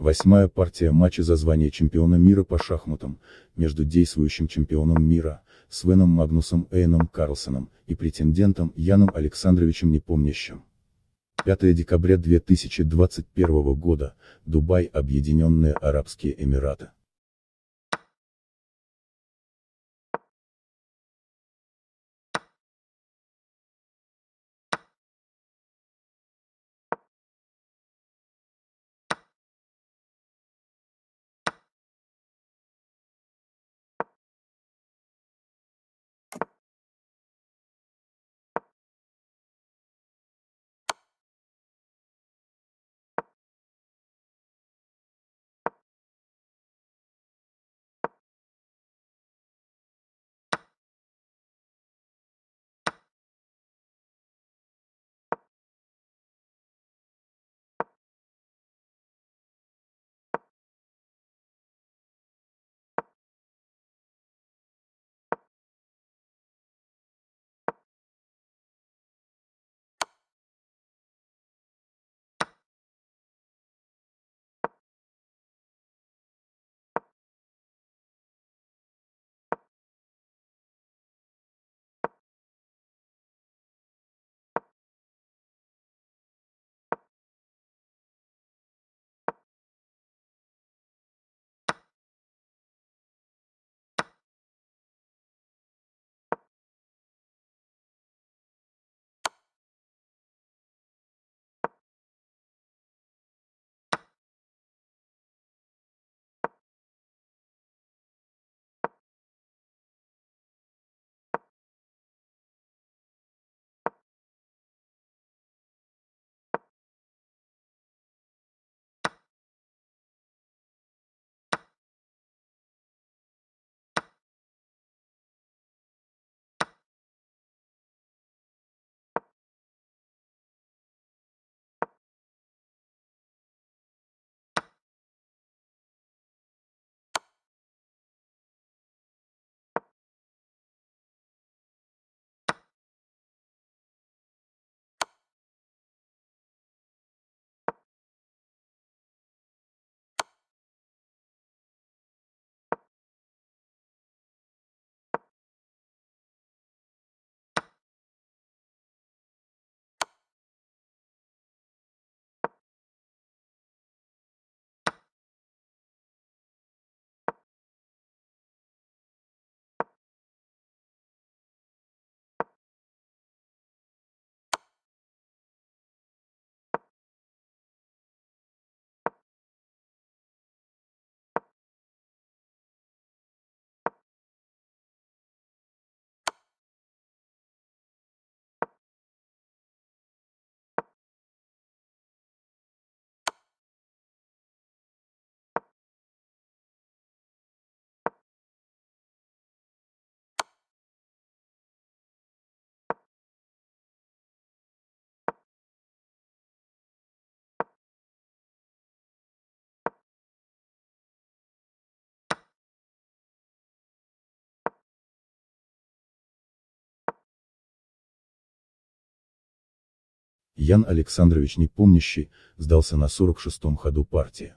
Восьмая партия матча за звание чемпиона мира по шахматам, между действующим чемпионом мира, Свеном Магнусом Эйном Карлсоном, и претендентом Яном Александровичем Непомнящим. 5 декабря 2021 года, Дубай, Объединенные Арабские Эмираты. Ян Александрович Непомнящий, сдался на 46-м ходу партии.